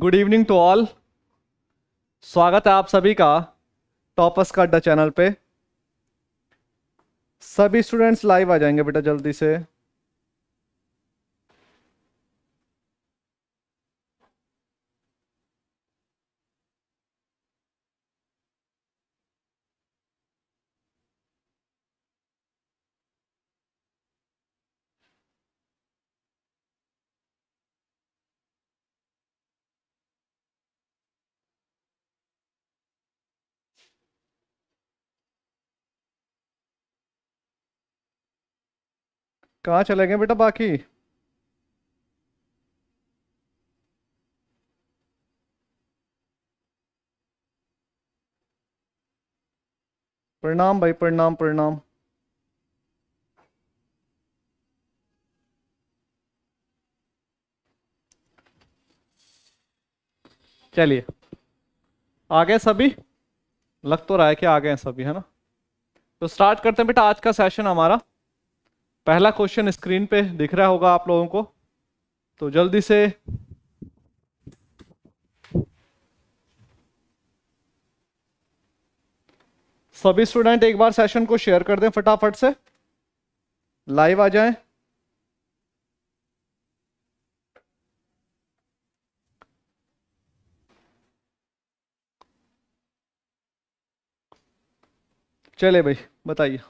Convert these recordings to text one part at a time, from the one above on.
Good evening to all स्वागत है आप सभी का टॉपस का अड्डा चैनल पे सभी स्टूडेंट्स लाइव आ जाएंगे बेटा जल्दी से कहाँ चले गए बेटा बाकी प्रणाम भाई प्रणाम प्रणाम चलिए आ गए सभी लग तो रहा है कि आ गए सभी है ना तो स्टार्ट करते हैं बेटा आज का सेशन हमारा पहला क्वेश्चन स्क्रीन पे दिख रहा होगा आप लोगों को तो जल्दी से सभी स्टूडेंट एक बार सेशन को शेयर कर दें फटाफट से लाइव आ जाएं चले भाई बताइए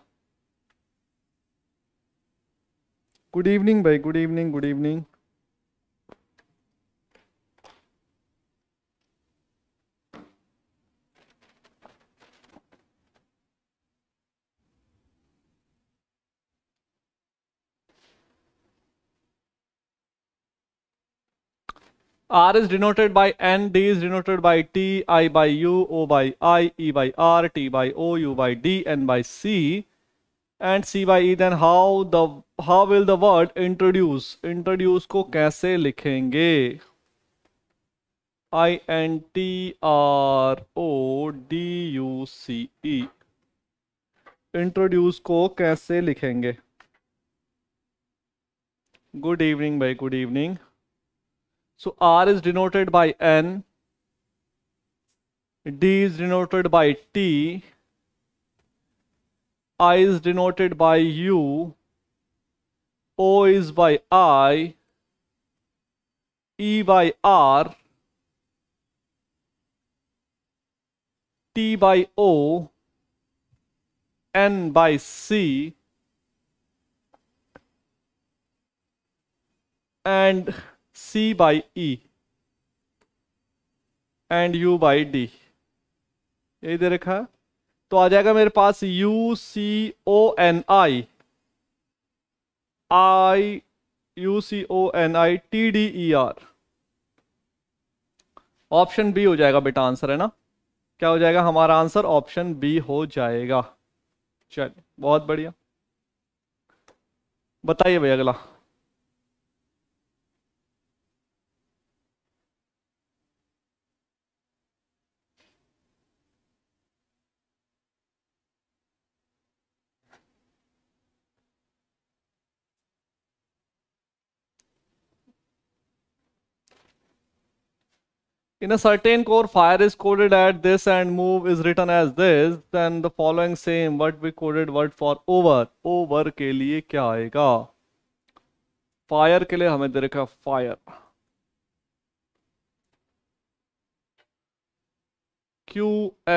Good evening, भाई Good evening. Good evening. R is denoted by N, D is denoted by T, I by U, O by I, E by R, T by O, U by D, N by C. And C by E then how the how will the word introduce introduce को कैसे लिखेंगे I N T R O D U C E introduce को कैसे लिखेंगे good evening भाई good evening so R is denoted by N D is denoted by T I is denoted by U, O is by I, E by R, T by O, N by C, and C by E, and U by D. यही दे रखा है तो आ जाएगा मेरे पास U C O N I I U C O N I T D E R option B हो जाएगा बेटा आंसर है ना क्या हो जाएगा हमारा आंसर ऑप्शन बी हो जाएगा चलिए बहुत बढ़िया बताइए भाई अगला in a certain core fire is coded at this and move is written as this then the following same what we coded word for over over ke liye kya aayega fire ke liye hame de rakha fire q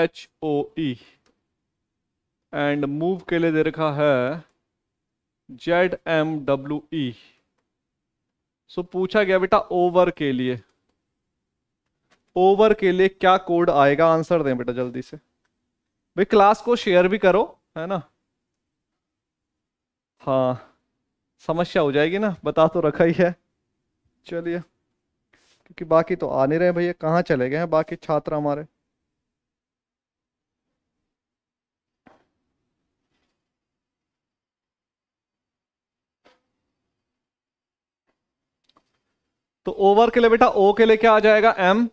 h o e and move ke liye de rakha hai z m w e so पूछा gaya beta over ke liye over के लिए क्या code आएगा answer दें बेटा जल्दी से भाई क्लास को शेयर भी करो है ना हाँ समस्या हो जाएगी ना बता तो रखा ही है चलिए क्योंकि बाकी तो आ नहीं रहे भैया कहाँ चले गए हैं बाकी छात्र हमारे तो ओवर के लिए बेटा ओ के लिए क्या आ जाएगा एम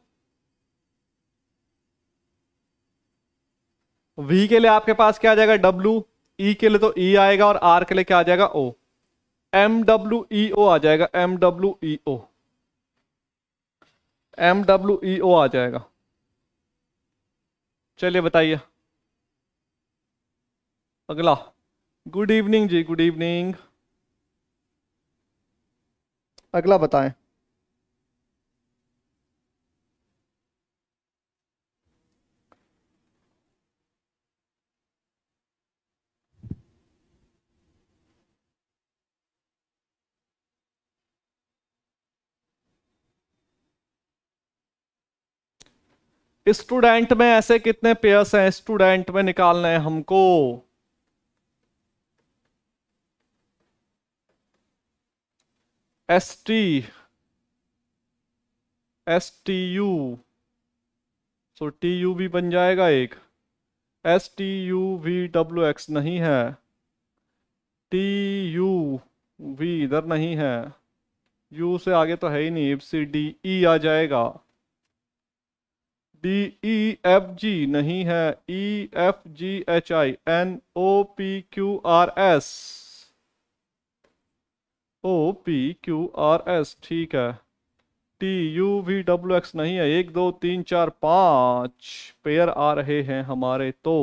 वी के लिए आपके पास क्या आ जाएगा W, ई e के लिए तो ई e आएगा और आर के लिए क्या आ जाएगा O M W E O आ जाएगा M W E e, O, M W E O आ जाएगा चलिए बताइए अगला गुड इवनिंग जी गुड इवनिंग अगला बताएं स्टूडेंट में ऐसे कितने पेयर्स हैं स्टूडेंट में निकालना है हमको S T S T U so T U भी बन जाएगा एक S T U V W X नहीं है टी यू वी इधर नहीं है यू से आगे तो है ही नहीं सी डी ई आ जाएगा डी ई एफ जी नहीं है E F G H I N O P Q R S O P Q R S ठीक है T U V W X नहीं है एक दो तीन चार पांच पेयर आ रहे हैं हमारे तो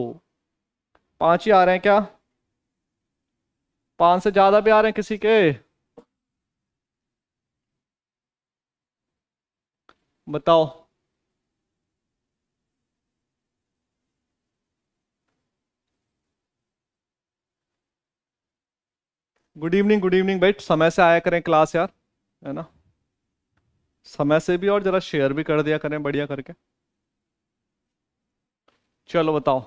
पांच ही आ रहे हैं क्या पांच से ज्यादा भी आ रहे हैं किसी के बताओ गुड इवनिंग गुड इवनिंग भाई समय से आया करें क्लास यार है ना समय से भी और जरा शेयर भी कर दिया करें बढ़िया करके चलो बताओ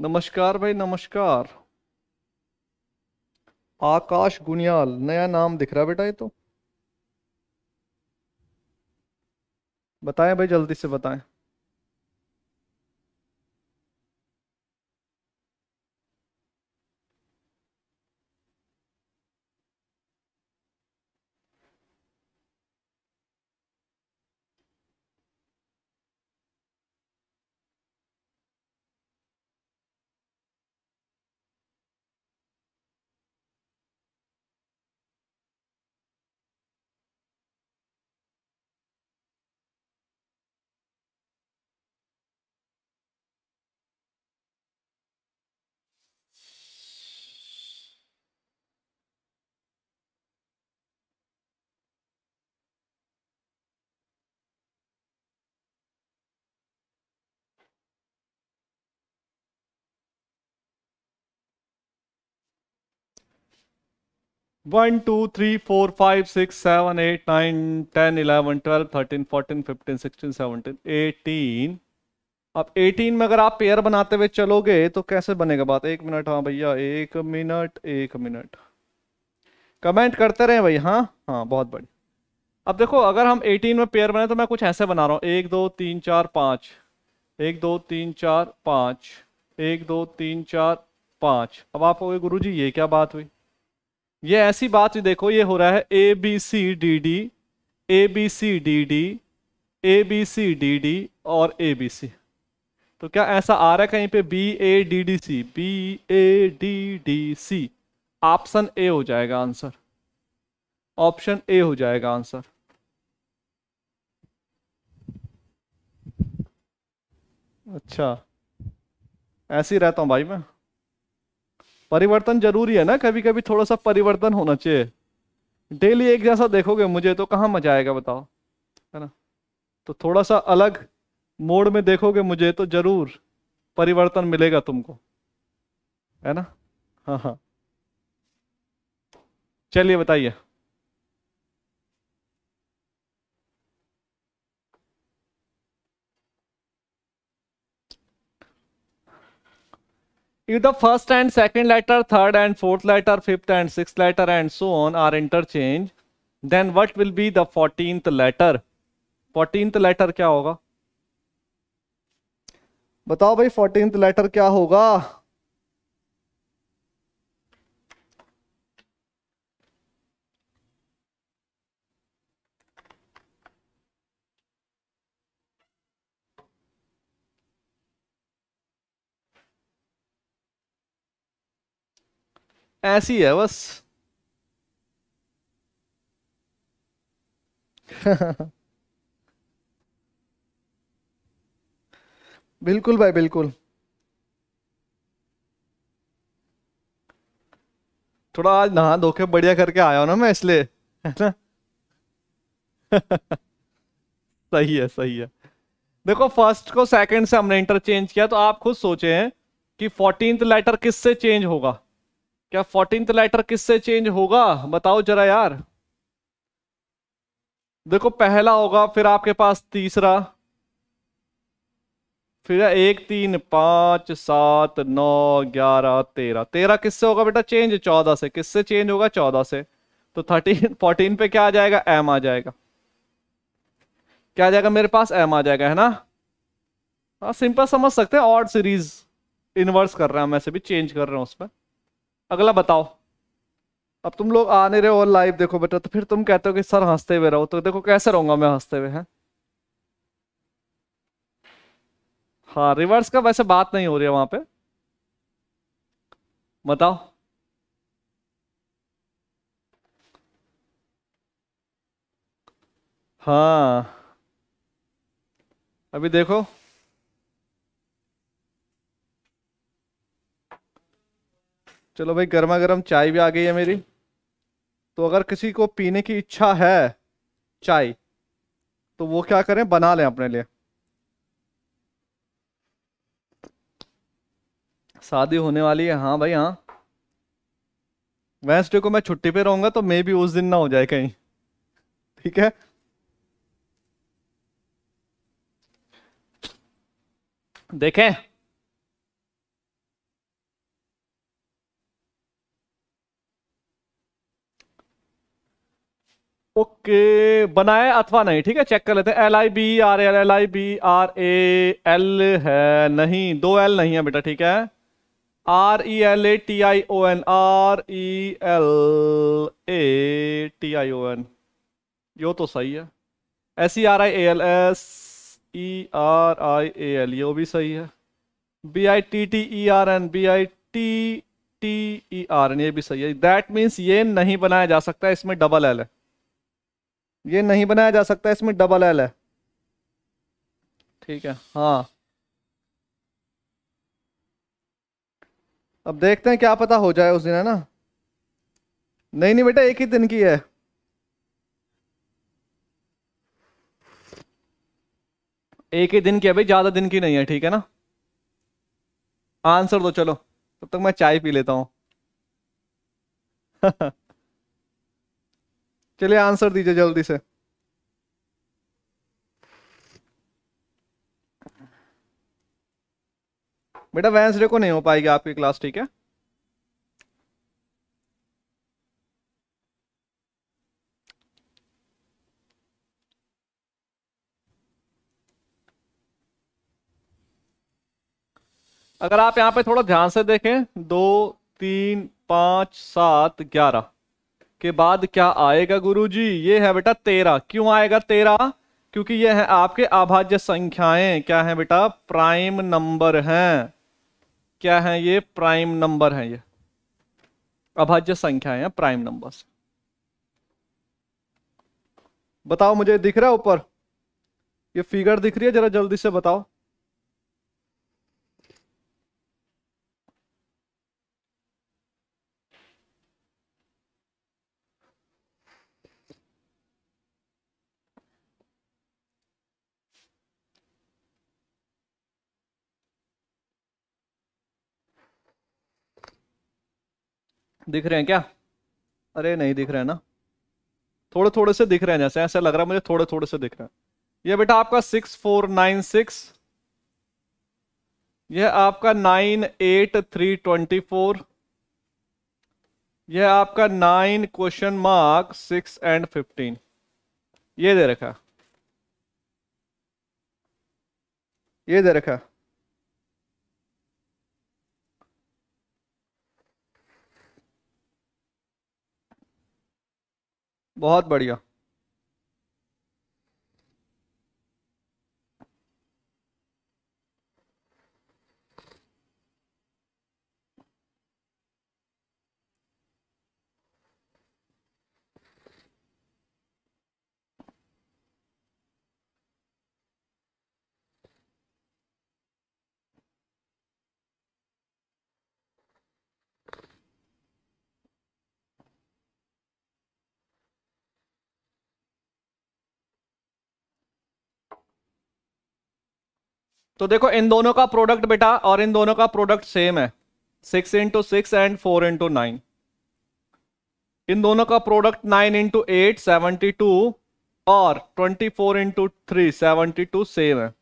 नमस्कार भाई नमस्कार आकाश गुनियाल नया नाम दिख रहा बेटा ये तो बताएं भाई जल्दी से बताएं one two three four five six seven eight nine ten eleven twelve thirteen fourteen fifteen sixteen seventeen eighteen अब एटीन में अगर आप पेयर बनाते हुए चलोगे तो कैसे बनेगा बात एक मिनट हाँ भैया एक मिनट एक मिनट कमेंट करते रहे भाई हाँ हाँ बहुत बढ़िया अब देखो अगर हम 18 में पेयर बने तो मैं कुछ ऐसे बना रहा हूँ एक दो तीन चार पाँच एक दो तीन चार पाँच एक दो तीन चार पाँच अब आप गुरु जी ये क्या बात हुई ये ऐसी बात देखो ये हो रहा है A B C D D A B C D D A B C D D और ए बी सी तो क्या ऐसा आ रहा है कहीं पे B A D D C B A D D C option A हो जाएगा आंसर ऑप्शन ए हो जाएगा आंसर अच्छा ऐसे ही रहता हूँ भाई मैं परिवर्तन जरूरी है ना कभी कभी थोड़ा सा परिवर्तन होना चाहिए डेली एक जैसा देखोगे मुझे तो कहाँ मजा आएगा बताओ है ना तो थोड़ा सा अलग मोड में देखोगे मुझे तो जरूर परिवर्तन मिलेगा तुमको है ना हाँ हाँ चलिए बताइए If the first and second letter, third and fourth letter, fifth and sixth letter and so on are interchanged, then what will be the 14th letter? 14th letter क्या होगा बताओ भाई 14th लेटर क्या होगा ऐसी है बस बिल्कुल भाई बिल्कुल थोड़ा आज नहा धोखे बढ़िया करके आया हूं ना मैं इसलिए है ना सही है सही है देखो फर्स्ट को सेकंड से हमने इंटरचेंज किया तो आप खुद सोचे हैं कि फोर्टींथ लेटर किससे चेंज होगा क्या फोर्टीन लेटर किससे चेंज होगा बताओ जरा यार देखो पहला होगा फिर आपके पास तीसरा फिर एक तीन पांच सात नौ ग्यारह तेरह तेरह किससे होगा बेटा चेंज चौदह से किससे चेंज होगा चौदह से तो थर्टीन फोर्टीन पे क्या आ जाएगा एम आ जाएगा क्या आ जाएगा मेरे पास एम आ जाएगा है ना हाँ सिंपल समझ सकते हैं और सीरीज इन्वर्स कर रहा हूं मैं से भी चेंज कर रहा हूं उसमें अगला बताओ अब तुम लोग आ नहीं रहे हो लाइव देखो बेटा तो फिर तुम कहते हो कि सर हंसते हुए रहो तो देखो कैसे रहूंगा मैं हंसते हुए हैं हाँ रिवर्स का वैसे बात नहीं हो रही है वहां पे बताओ हाँ अभी देखो चलो भाई गर्मा गर्म चाय भी आ गई है मेरी तो अगर किसी को पीने की इच्छा है चाय तो वो क्या करें बना लें अपने लिए शादी होने वाली है हाँ भाई हाँ वेंसडे को मैं छुट्टी पे रहूंगा तो मे भी उस दिन ना हो जाए कहीं ठीक है देखें ओके बनाए अथवा नहीं ठीक है चेक कर लेते हैं L I B R L L I B R A L है नहीं दो एल नहीं है बेटा ठीक है R E L A T I O N R E L A T I O N यो तो सही है S E R I A L S E R I A L यो भी सही है B I T T E R N B I T T E R N ये भी सही है दैट मीन्स ये नहीं बनाया जा सकता इसमें डबल एल है ये नहीं बनाया जा सकता इसमें डबल एल है ठीक है हाँ अब देखते हैं क्या पता हो जाए उस दिन है ना नहीं नहीं बेटा एक ही दिन की है एक ही दिन की है भाई ज़्यादा दिन की नहीं है ठीक है ना आंसर दो तो चलो तब तक मैं चाय पी लेता हूं चलिए आंसर दीजिए जल्दी से बेटा वेंसडे को नहीं हो पाएगी आपकी क्लास ठीक है अगर आप यहाँ पे थोड़ा ध्यान से देखें दो तीन पाँच सात ग्यारह के बाद क्या आएगा गुरुजी ये है बेटा तेरह क्यों आएगा तेरह क्योंकि ये है आपके अभाज्य संख्याएं क्या है बेटा प्राइम नंबर हैं क्या है ये प्राइम नंबर है ये अभाज्य संख्याएं हैं प्राइम नंबर बताओ मुझे दिख रहा है ऊपर ये फिगर दिख रही है जरा जल्दी से बताओ दिख रहे हैं क्या अरे नहीं दिख रहे हैं ना थोड़े थोड़े से दिख रहे हैं जैसे ऐसा लग रहा है मुझे थोड़े थोड़े से दिख रहे हैं ये बेटा आपका सिक्स फोर नाइन सिक्स यह आपका nine eight three twenty four यह आपका nine question mark six and fifteen ये दे रखा ये दे रखा बहुत बढ़िया तो देखो इन दोनों का प्रोडक्ट बेटा और इन दोनों का प्रोडक्ट सेम है six into six and four into nine इन दोनों का product nine into eight seventy two और twenty four into three seventy two same है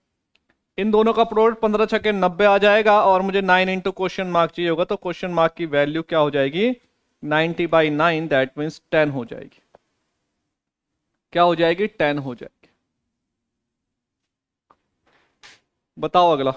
इन दोनों का प्रोडक्ट पंद्रह छके नब्बे आ जाएगा और मुझे नाइन इंटू क्वेश्चन मार्क चाहिए होगा तो क्वेश्चन मार्क की वैल्यू क्या हो जाएगी ninety by nine that means ten हो जाएगी क्या हो जाएगी टेन हो जाएगी बताओ अगला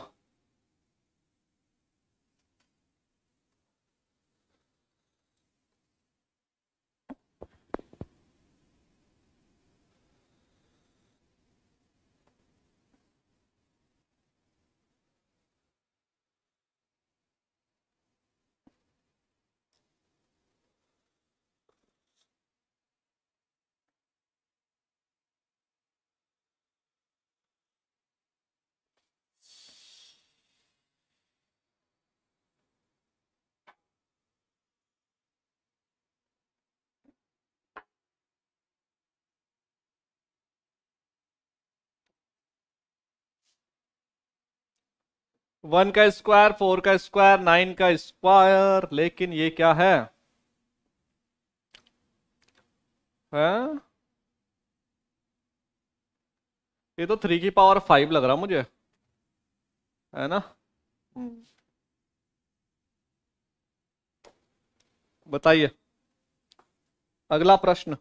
वन का स्क्वायर फोर का स्क्वायर नाइन का स्क्वायर लेकिन ये क्या है हैं? ये तो थ्री की पावर फाइव लग रहा मुझे है ना बताइए अगला प्रश्न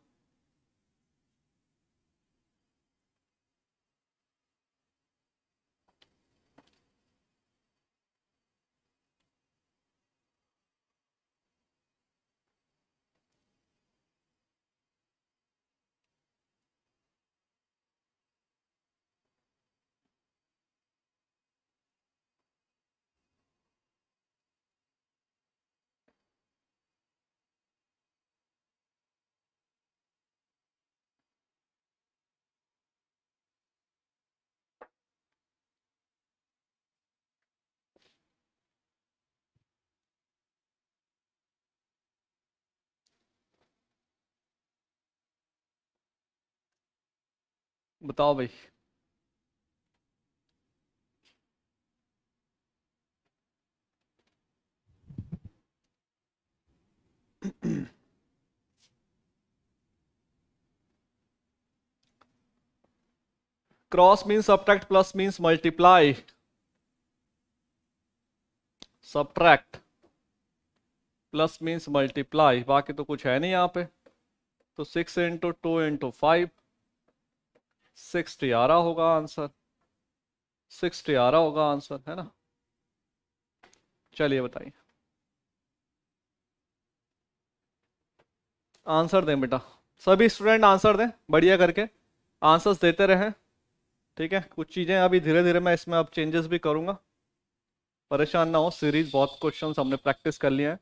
बताओ भाई cross means subtract plus means multiply subtract plus means multiply बाकी तो कुछ है नहीं यहाँ पे तो six into two into five six टियारा होगा आंसर सिक्स टियारा होगा आंसर है ना चलिए बताइए आंसर दें बेटा सभी स्टूडेंट आंसर दें बढ़िया करके आंसर्स देते रहें ठीक है कुछ चीज़ें अभी धीरे धीरे मैं इसमें अब चेंजेस भी करूँगा परेशान ना हो सीरीज बहुत क्वेश्चन हमने प्रैक्टिस कर लिए हैं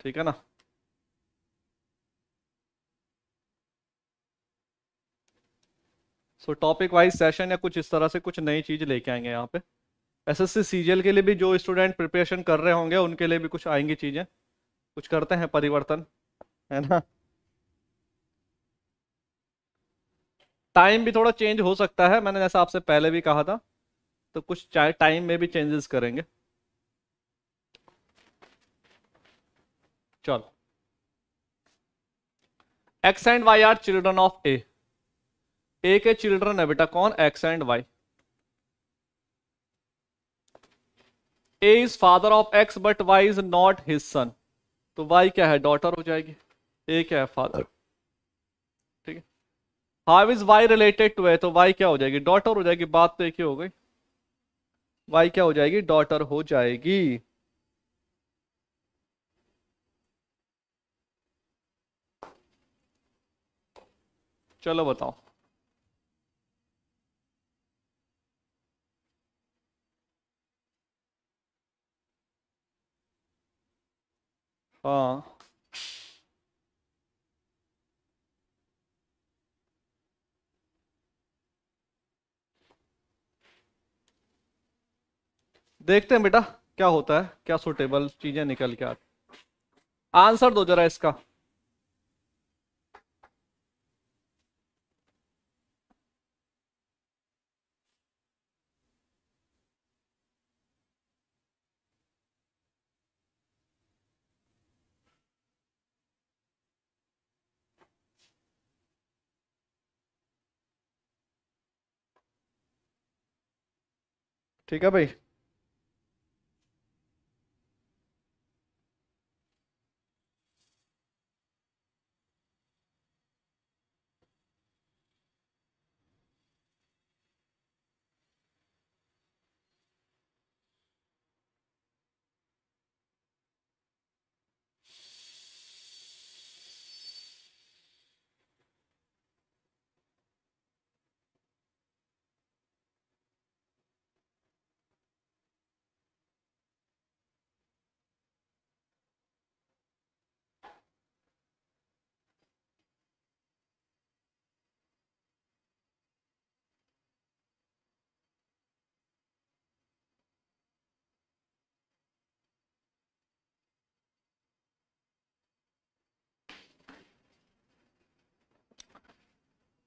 ठीक है ना सो टॉपिक वाइज सेशन या कुछ इस तरह से कुछ नई चीज़ लेके आएंगे यहाँ पे एसएससी सीजीएल के लिए भी जो स्टूडेंट प्रिपरेशन कर रहे होंगे उनके लिए भी कुछ आएंगी चीज़ें कुछ करते हैं परिवर्तन है ना टाइम भी थोड़ा चेंज हो सकता है मैंने जैसा आपसे पहले भी कहा था तो कुछ टाइम में भी चेंजेस करेंगे चलो X and Y are children of A A के चिल्ड्रन है बेटा कौन X and Y A is father of X but Y is not his son तो वाई क्या है डॉटर हो जाएगी ए क्या है फादर ठीक है how is Y related to है तो वाई क्या हो जाएगी डॉटर हो जाएगी बात तो एक ही हो गई वाई क्या हो जाएगी डॉटर हो जाएगी चलो बताओ हाँ। देखते हैं बेटा क्या होता है क्या सुटेबल चीजें निकल के आती आंसर दो जरा इसका ठीक है भाई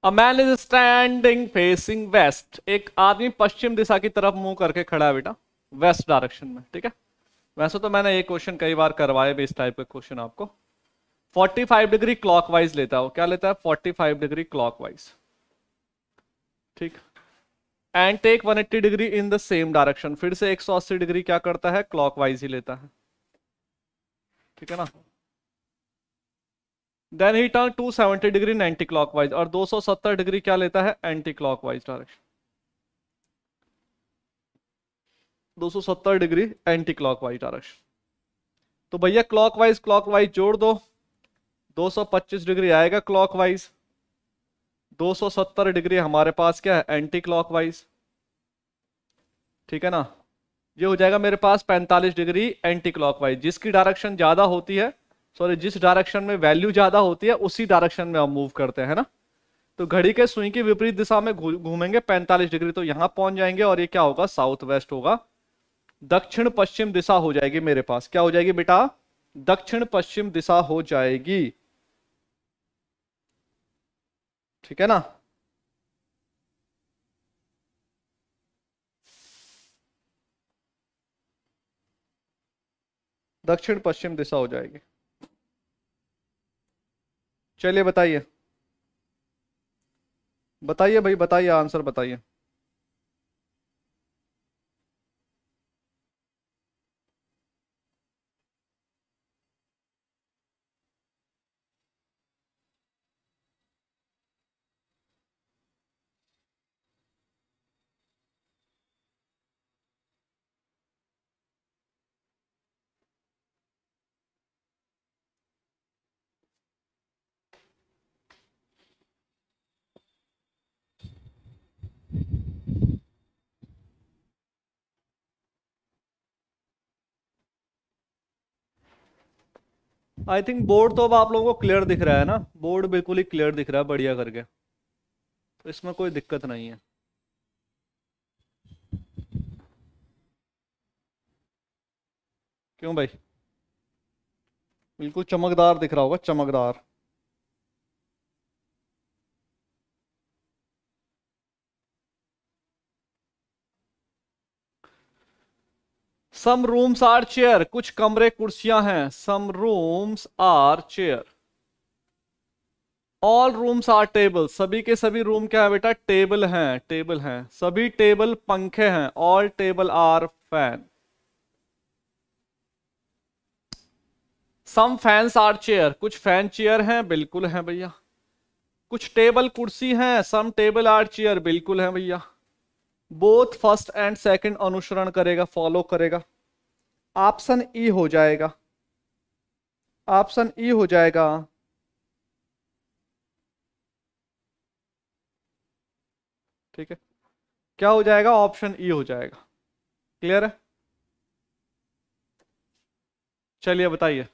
a man is standing facing west एक आदमी पश्चिम दिशा की तरफ मुंह करके खड़ा है बेटा वेस्ट डायरेक्शन में ठीक है वैसे तो मैंने ये क्वेश्चन कई बार करवाए भी इस टाइप के क्वेश्चन आपको 45 डिग्री क्लॉकवाइज लेता हो क्या लेता है 45 डिग्री क्लॉकवाइज ठीक and take 180 degree in the same direction फिर से 180 डिग्री क्या करता है क्लॉकवाइज ही लेता है ठीक है ना then he turn 270 degree anti clockwise और 270 डिग्री क्या लेता है anti clockwise direction 270 degree anti clockwise direction तो भैया क्लॉकवाइज क्लॉकवाइज जोड़ दो 225 डिग्री आएगा क्लॉकवाइज 270 डिग्री हमारे पास क्या है एंटी क्लॉकवाइज ठीक है ना ये हो जाएगा मेरे पास 45 डिग्री एंटी क्लॉकवाइज जिसकी डायरेक्शन ज़्यादा होती है सॉरी जिस डायरेक्शन में वैल्यू ज्यादा होती है उसी डायरेक्शन में हम मूव करते हैं ना तो घड़ी के सुई की विपरीत दिशा में घूमेंगे 45 डिग्री तो यहां पहुंच जाएंगे और ये क्या होगा साउथ वेस्ट होगा दक्षिण पश्चिम दिशा हो जाएगी मेरे पास क्या हो जाएगी बेटा दक्षिण पश्चिम दिशा हो जाएगी ठीक है ना दक्षिण पश्चिम दिशा हो जाएगी चलिए बताइए बताइए भाई बताइए आंसर बताइए आई थिंक बोर्ड तो अब आप लोगों को क्लियर दिख रहा है ना बोर्ड बिल्कुल ही क्लियर दिख रहा है बढ़िया करके तो इसमें कोई दिक्कत नहीं है क्यों भाई बिल्कुल चमकदार दिख रहा होगा चमकदार सम रूम्स आर चेयर कुछ कमरे कुर्सियां हैं some rooms are chair all rooms are table सभी के सभी रूम क्या है बेटा टेबल हैं टेबल हैं सभी टेबल पंखे हैं all table are fan some fans are chair कुछ फैन चेयर हैं बिल्कुल हैं भैया कुछ टेबल कुर्सी हैं सम टेबल आर चेयर बिल्कुल हैं भैया बोथ फर्स्ट एंड सेकंड अनुसरण करेगा फॉलो करेगा ऑप्शन ई हो जाएगा ऑप्शन ई हो जाएगा ठीक है क्या हो जाएगा ऑप्शन ई हो जाएगा क्लियर है चलिए बताइए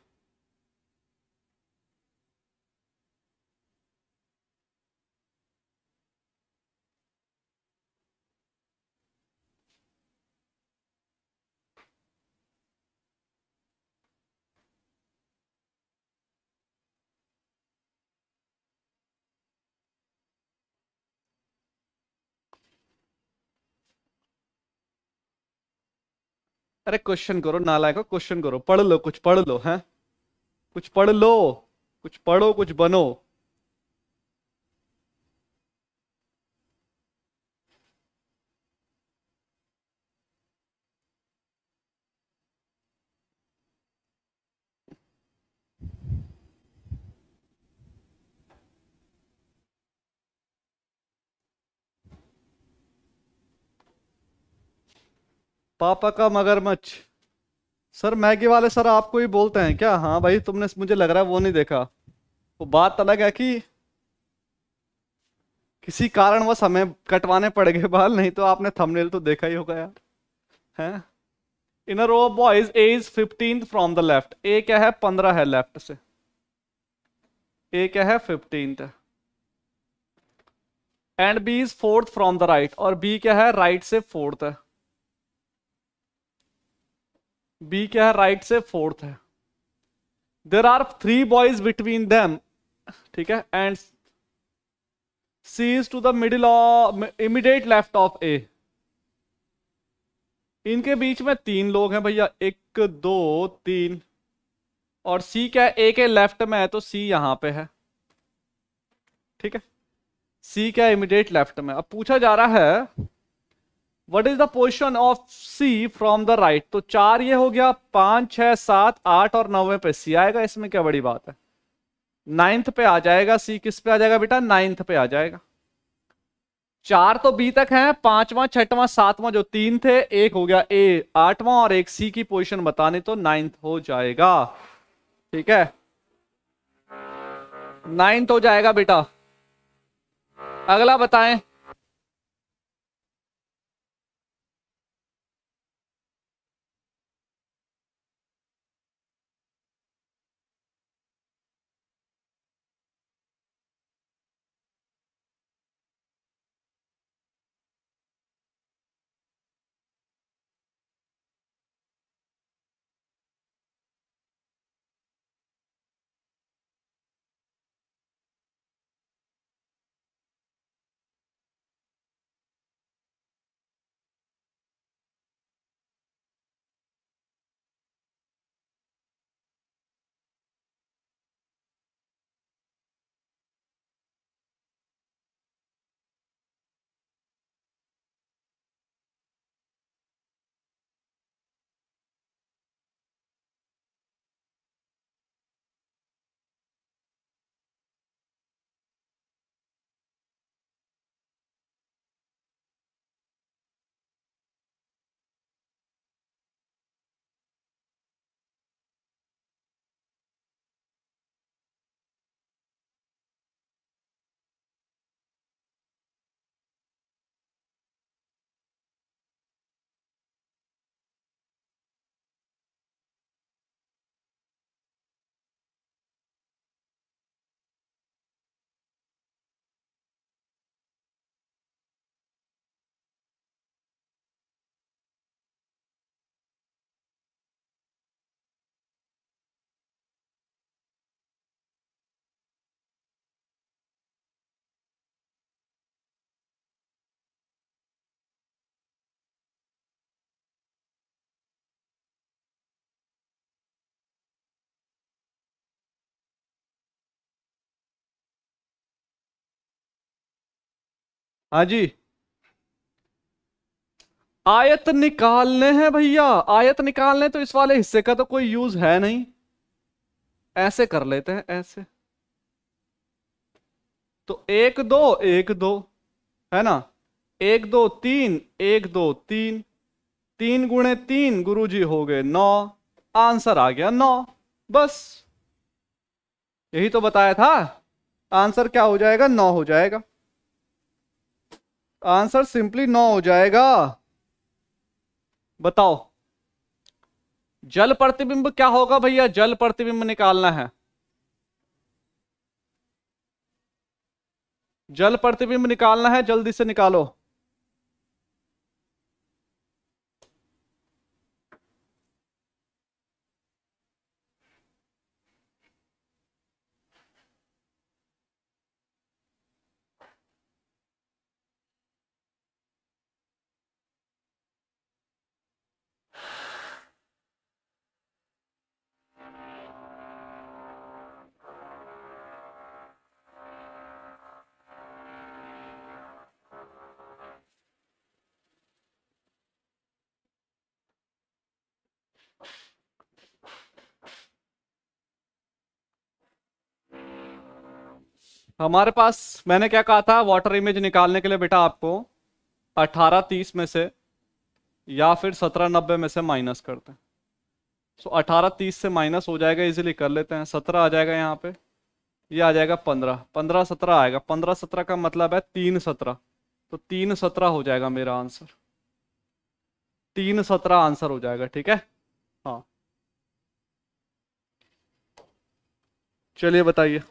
अरे क्वेश्चन करो नालायक को क्वेश्चन करो पढ़ लो कुछ पढ़ लो है कुछ पढ़ लो कुछ पढ़ो कुछ बनो पापा का मगरमच्छ सर मैगी वाले सर आपको ही बोलते हैं क्या हाँ भाई तुमने मुझे लग रहा है वो नहीं देखा वो बात अलग है कि किसी कारण वह समय कटवाने पड़ गए बाल नहीं तो आपने थंबनेल तो देखा ही होगा यार है in a row boys as fifteen from the left A क्या है पंद्रह है लेफ्ट से ए क्या है fifteen and B is fourth from the right और बी क्या है राइट right से फोर्थ है बी क्या है राइट से फोर्थ है there are three boys between them ठीक है and C is to the middle immediate left of A इनके बीच में तीन लोग हैं भैया एक दो तीन और सी क्या है ए के लेफ्ट में है तो सी यहां पे है ठीक है सी क्या इमिडिएट लेफ्ट में अब पूछा जा रहा है what is the position of C from the right तो चार ये हो गया पांच छह सात आठ और नौवे पे सी आएगा इसमें क्या बड़ी बात है नाइन्थ पे आ जाएगा सी किस पे आ जाएगा बेटा नाइन्थ पे आ जाएगा चार तो बी तक है पांचवा छठवां सातवां जो तीन थे एक हो गया ए आठवां और एक सी की पोजिशन बताने तो नाइन्थ हो जाएगा ठीक है नाइन्थ हो जाएगा बेटा अगला बताएं हाँ जी आयत निकालने हैं भैया आयत निकालने तो इस वाले हिस्से का तो कोई यूज है नहीं ऐसे कर लेते हैं ऐसे तो एक दो एक दो है ना एक दो तीन एक दो तीन तीन गुणे तीन गुरु जी हो गए नौ आंसर आ गया नौ बस यही तो बताया था आंसर क्या हो जाएगा नौ हो जाएगा आंसर सिंपली नौ हो जाएगा बताओ जल प्रतिबिंब क्या होगा भैया जल प्रतिबिंब निकालना है जल प्रतिबिंब निकालना है जल्दी से निकालो हमारे पास मैंने क्या कहा था वाटर इमेज निकालने के लिए बेटा आपको अठारह तीस में से या फिर सत्रह नब्बे में से माइनस करते हैं सो अठारह तीस से माइनस हो जाएगा इजीली कर लेते हैं सत्रह आ जाएगा यहाँ पे ये यह आ जाएगा पंद्रह पंद्रह सत्रह आएगा पंद्रह सत्रह का मतलब है तीन सत्रह तो तीन सत्रह हो जाएगा मेरा आंसर तीन सत्रह आंसर हो जाएगा ठीक है हाँ चलिए बताइए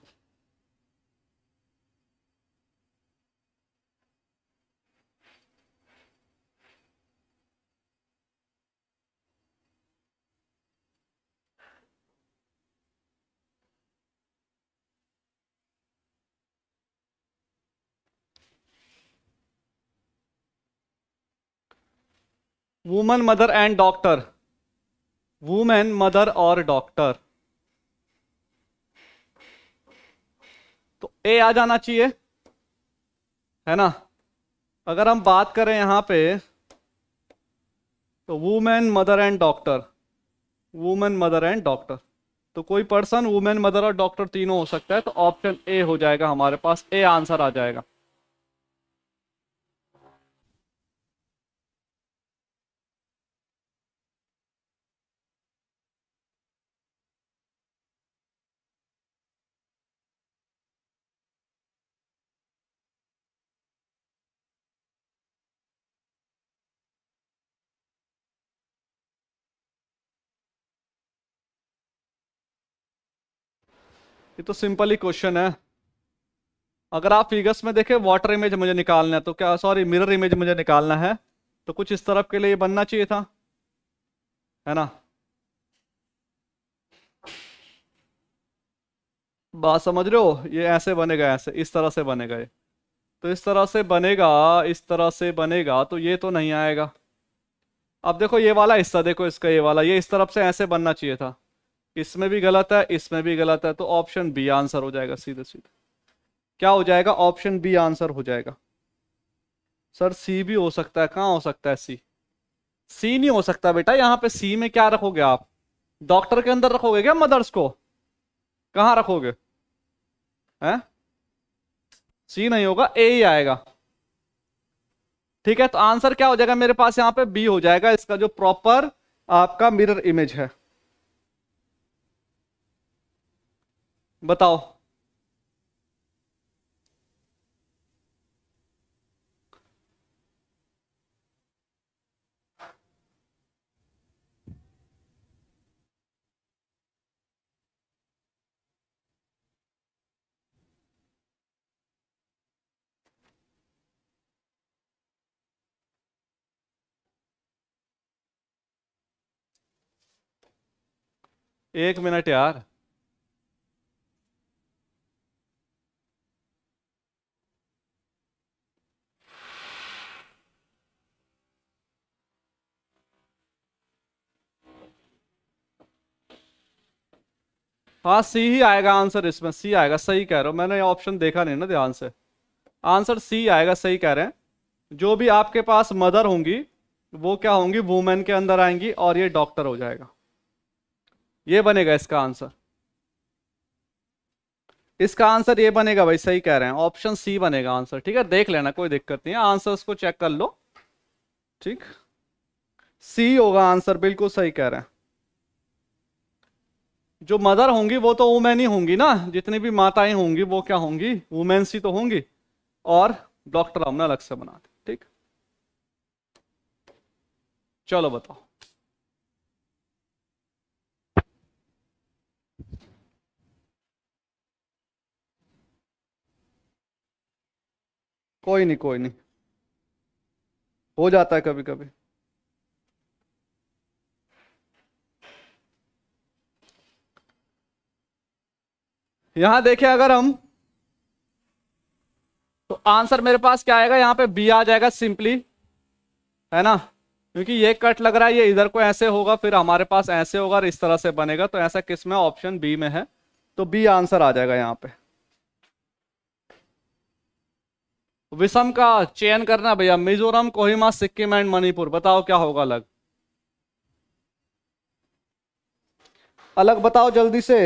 woman mother and doctor women mother और डॉक्टर तो ए आ जाना चाहिए है ना अगर हम बात करें यहां पे तो women mother and doctor women mother and doctor तो कोई पर्सन वुमेन मदर और डॉक्टर तीनों हो सकता है तो ऑप्शन ए हो जाएगा हमारे पास ए आंसर आ जाएगा ये तो सिंपल ही क्वेश्चन है अगर आप फिगर्स में देखें वाटर इमेज मुझे निकालना है तो क्या सॉरी मिरर इमेज मुझे निकालना है तो कुछ इस तरफ के लिए बनना चाहिए था है ना बात समझ रहे हो ये ऐसे बनेगा ऐसे इस तरह से बनेगा ये तो इस तरह से बनेगा इस तरह से बनेगा तो ये तो नहीं आएगा अब देखो ये वाला हिस्सा देखो इसका ये वाला ये इस तरफ से ऐसे बनना चाहिए था इसमें भी गलत है इसमें भी गलत है तो ऑप्शन बी आंसर हो जाएगा सीधे सीधे क्या हो जाएगा ऑप्शन बी आंसर हो जाएगा सर सी भी हो सकता है कहाँ हो सकता है सी सी नहीं हो सकता बेटा यहाँ पे सी में क्या रखोगे आप डॉक्टर के अंदर रखोगे क्या मदर्स को कहाँ रखोगे हैं सी नहीं होगा ए ही आएगा ठीक है तो आंसर क्या हो जाएगा मेरे पास यहाँ पे बी हो जाएगा इसका जो प्रॉपर आपका मिरर इमेज है बताओ एक मिनट यार हाँ सी ही आएगा आंसर इसमें सी आएगा सही कह रहे हो मैंने ऑप्शन देखा नहीं ना ध्यान से आंसर सी आएगा सही कह रहे हैं जो भी आपके पास मदर होंगी वो क्या होंगी वुमेन के अंदर आएंगी और ये डॉक्टर हो जाएगा ये बनेगा इसका आंसर इसका आंसर ये बनेगा भाई सही कह रहे हैं ऑप्शन सी बनेगा आंसर ठीक है देख लेना कोई दिक्कत नहीं है आंसर को चेक कर लो ठीक सी होगा आंसर बिल्कुल सही कह रहे हैं जो मदर होंगी वो तो वुमेन ही होंगी ना जितनी भी माताएं होंगी वो क्या होंगी वुमेन्स ही तो होंगी और डॉक्टर हमने अलग से बना दी ठीक चलो बताओ कोई नहीं कोई नहीं हो जाता है कभी कभी यहां देखें अगर हम तो आंसर मेरे पास क्या आएगा यहां पे बी आ जाएगा सिंपली है ना क्योंकि ये कट लग रहा है ये इधर को ऐसे होगा फिर हमारे पास ऐसे होगा और इस तरह से बनेगा तो ऐसा किस में ऑप्शन बी में है तो बी आंसर आ जाएगा यहां पे विषम का चयन करना भैया मिजोरम कोहिमा सिक्किम एंड मणिपुर बताओ क्या होगा अलग अलग बताओ जल्दी से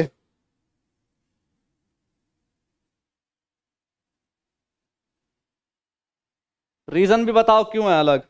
रीजन भी बताओ क्यों है अलग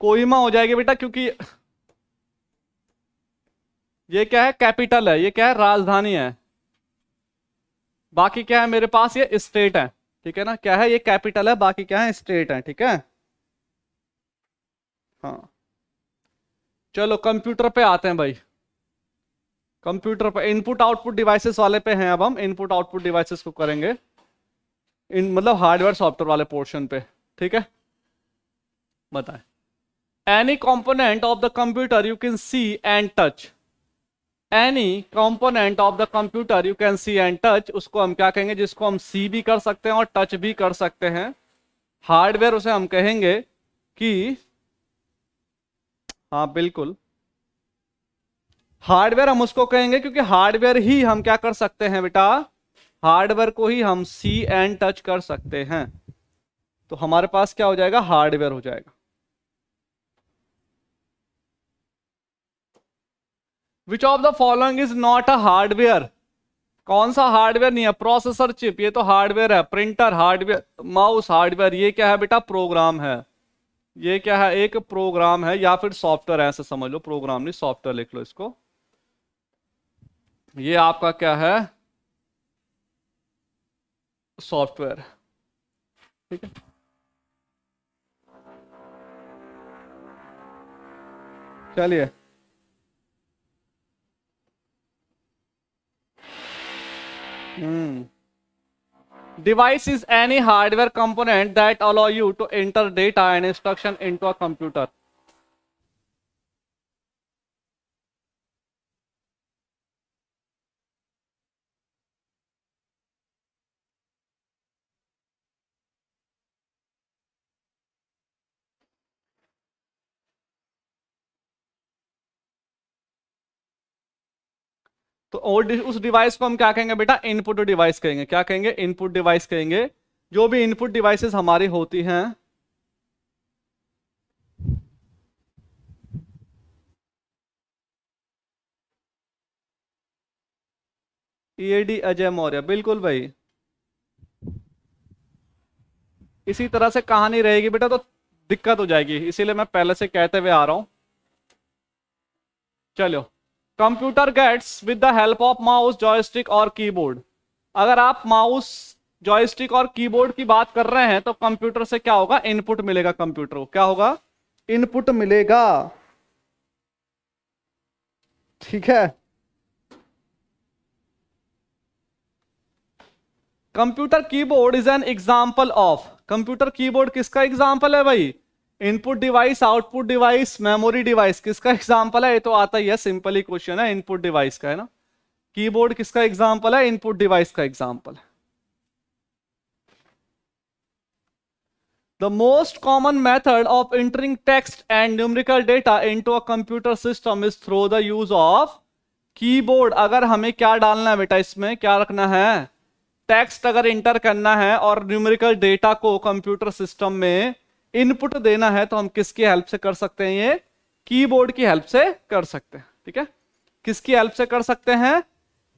कोहिमा हो जाएगी बेटा क्योंकि ये क्या है कैपिटल है ये क्या है राजधानी है बाकी क्या है मेरे पास ये स्टेट है ठीक है ना क्या है ये कैपिटल है बाकी क्या है स्टेट है ठीक है हाँ चलो कंप्यूटर पे आते हैं भाई कंप्यूटर पे इनपुट आउटपुट डिवाइसेस वाले पे हैं अब हम इनपुट आउटपुट डिवाइसेस को करेंगे इन मतलब हार्डवेयर सॉफ्टवेयर वाले पोर्शन पे ठीक है बताए any component of the computer you can see and touch any component of the computer you can see and touch उसको हम क्या कहेंगे जिसको हम सी भी कर सकते हैं और टच भी कर सकते हैं हार्डवेयर उसे हम कहेंगे कि हाँ बिल्कुल हार्डवेयर हम उसको कहेंगे क्योंकि हार्डवेयर ही हम क्या कर सकते हैं बेटा हार्डवेयर को ही हम सी एंड टच कर सकते हैं तो हमारे पास क्या हो जाएगा हार्डवेयर हो जाएगा which of the following is not a hardware कौन सा हार्डवेयर नहीं है प्रोसेसर चिप ये तो हार्डवेयर है प्रिंटर हार्डवेयर माउस हार्डवेयर ये क्या है बेटा प्रोग्राम है ये क्या है एक प्रोग्राम है या फिर सॉफ्टवेयर ऐसे समझ लो प्रोग्राम नहीं सॉफ्टवेयर लिख लो इसको ये आपका क्या है सॉफ्टवेयर ठीक है चलिए Device is any hardware component that allow you to enter data and instruction into a computer. तो और उस डिवाइस को हम क्या कहेंगे बेटा इनपुट डिवाइस कहेंगे क्या कहेंगे इनपुट डिवाइस कहेंगे जो भी इनपुट डिवाइसेस हमारी होती हैं ईएडी e अजय मौर्य बिल्कुल भाई इसी तरह से कहानी रहेगी बेटा तो दिक्कत हो जाएगी इसीलिए मैं पहले से कहते हुए आ रहा हूं चलो computer gets with the help of mouse joystick और कीबोर्ड अगर आप माउस जॉयस्टिक और कीबोर्ड की बात कर रहे हैं तो कंप्यूटर से क्या होगा इनपुट मिलेगा कंप्यूटर को क्या होगा इनपुट मिलेगा ठीक है computer keyboard is an example of computer keyboard किसका एग्जाम्पल है भाई input device output device memory device किसका एग्जाम्पल है ये तो आता ही है सिंपल ही क्वेश्चन है इनपुट डिवाइस का है ना कीबोर्ड किसका एग्जाम्पल है इनपुट डिवाइस का एग्जाम्पल है the most common method of entering text and numerical data into a computer system is through the use of keyboard अगर हमें क्या डालना है बेटा इसमें क्या रखना है टेक्स्ट अगर इंटर करना है और न्यूमरिकल डेटा को कंप्यूटर सिस्टम में इनपुट देना है तो हम किसकी हेल्प से कर सकते हैं ये कीबोर्ड की हेल्प से कर सकते हैं ठीक है किसकी हेल्प से कर सकते हैं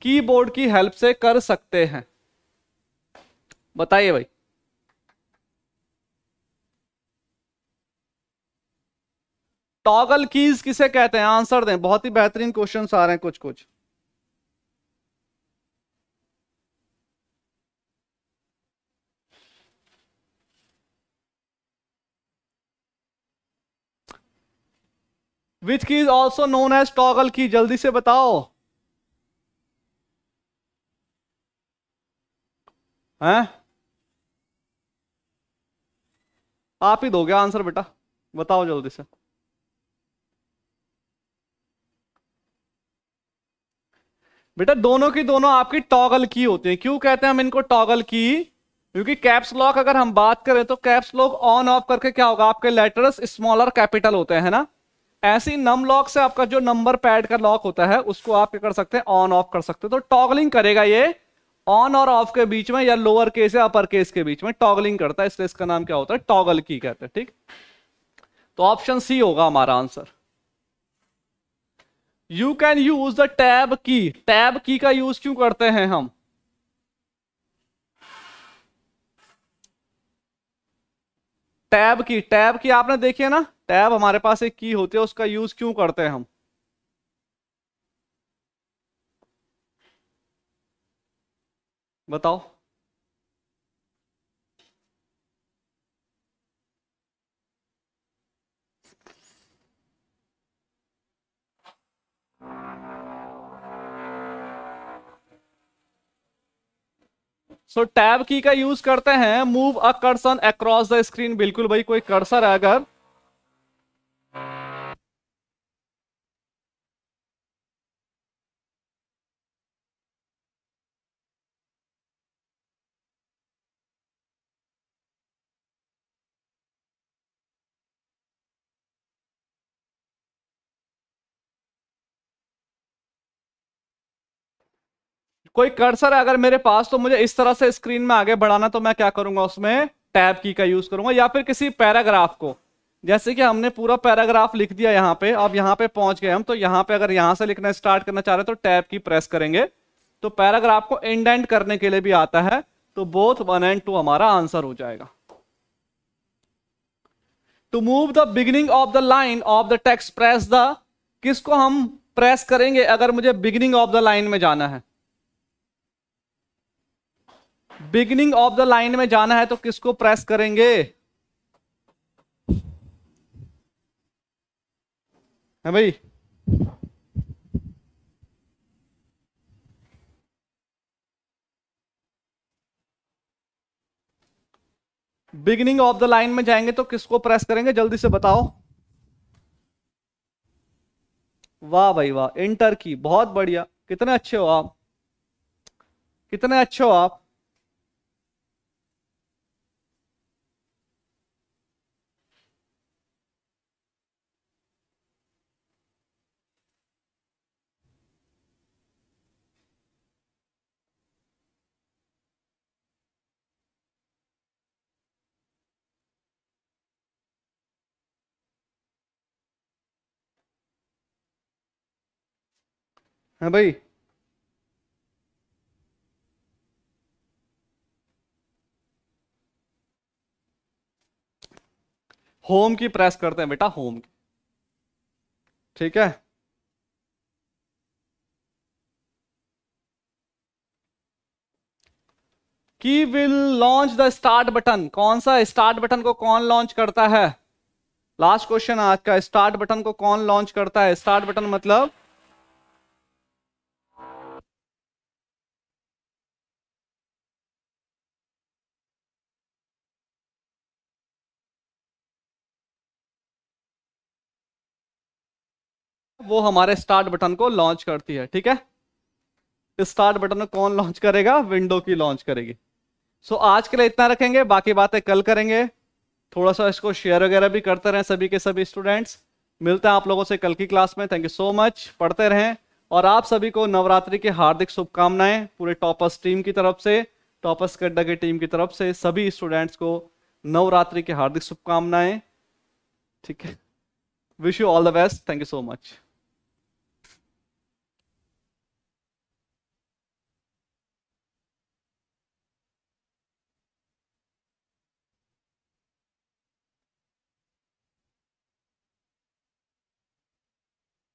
कीबोर्ड की हेल्प से कर सकते हैं बताइए भाई टॉगल कीज किसे कहते हैं आंसर दें बहुत ही बेहतरीन क्वेश्चन आ रहे हैं कुछ कुछ which key is also known as toggle key जल्दी से बताओ है आप ही दोगे आंसर बेटा बताओ जल्दी से बेटा दोनों की दोनों आपकी टॉगल की होती है क्यों कहते हैं हम इनको टॉगल की क्योंकि कैप्स लॉक अगर हम बात करें तो कैप्स लॉक ऑन ऑफ करके क्या होगा आपके लेटर्स स्मॉलर कैपिटल होते हैं ना ऐसी नम लॉक से आपका जो नंबर पैड का लॉक होता है उसको आप क्या कर सकते हैं ऑन ऑफ कर सकते हैं तो टॉगलिंग करेगा ये ऑन और ऑफ के बीच में या लोअर केस या अपर केस के बीच में टॉगलिंग करता है इसलिए इसका नाम क्या होता है टॉगल की कहते हैं ठीक तो ऑप्शन सी होगा हमारा answer you can use the tab key tab key का यूज क्यों करते हैं हम टैब की टैब की आपने देखी है ना टैब हमारे पास एक की होती है उसका यूज क्यों करते हैं हम बताओ सो टैब की का यूज करते हैं move a cursor across the screen बिल्कुल भाई कोई कर्सर है अगर कोई कर्सर अगर मेरे पास तो मुझे इस तरह से स्क्रीन में आगे बढ़ाना तो मैं क्या करूंगा उसमें टैब की का यूज करूंगा या फिर किसी पैराग्राफ को जैसे कि हमने पूरा पैराग्राफ लिख दिया यहाँ पे अब यहाँ पे पहुंच गए हम तो यहाँ पे अगर यहाँ से लिखना स्टार्ट करना चाह रहे तो टैब की प्रेस करेंगे तो पैराग्राफ को इंडेंट करने के लिए भी आता है तो बोथ वन एंड टू हमारा आंसर हो जाएगा to move the beginning of the line of the text press the किसको हम प्रेस करेंगे अगर मुझे बिगिनिंग ऑफ द लाइन में जाना है बिगिनिंग ऑफ द लाइन में जाना है तो किसको प्रेस करेंगे है भाई बिगिनिंग ऑफ द लाइन में जाएंगे तो किसको प्रेस करेंगे जल्दी से बताओ वाह भाई वाह इंटर की बहुत बढ़िया कितने अच्छे हो आप कितने अच्छे हो आप है हाँ भाई होम की प्रेस करते हैं बेटा होम की ठीक है key will launch the start button कौन सा स्टार्ट बटन को कौन लॉन्च करता है लास्ट क्वेश्चन आज का स्टार्ट बटन को कौन लॉन्च करता है स्टार्ट बटन मतलब वो हमारे स्टार्ट बटन को लॉन्च करती है ठीक है स्टार्ट बटन को कौन लॉन्च करेगा विंडो की लॉन्च करेगी सो so, आज के लिए इतना रखेंगे बाकी बातें कल करेंगे थोड़ा सा इसको शेयर वगैरह भी करते रहें सभी के सभी स्टूडेंट्स मिलते हैं आप लोगों से कल की क्लास में थैंक यू सो मच पढ़ते रहें और आप सभी को नवरात्रि के हार्दिक शुभकामनाएं पूरे टॉपर्स टीम की तरफ से टॉपर्स कड्डा की टीम की तरफ से सभी स्टूडेंट्स को नवरात्रि के हार्दिक शुभकामनाएं ठीक है wish you all the best thank you so much